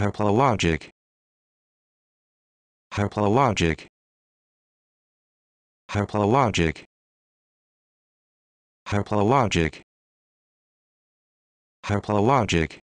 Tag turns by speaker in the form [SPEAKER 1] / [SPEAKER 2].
[SPEAKER 1] Hoplologic Hoplologic Hoplologic Hoplologic Hoplologic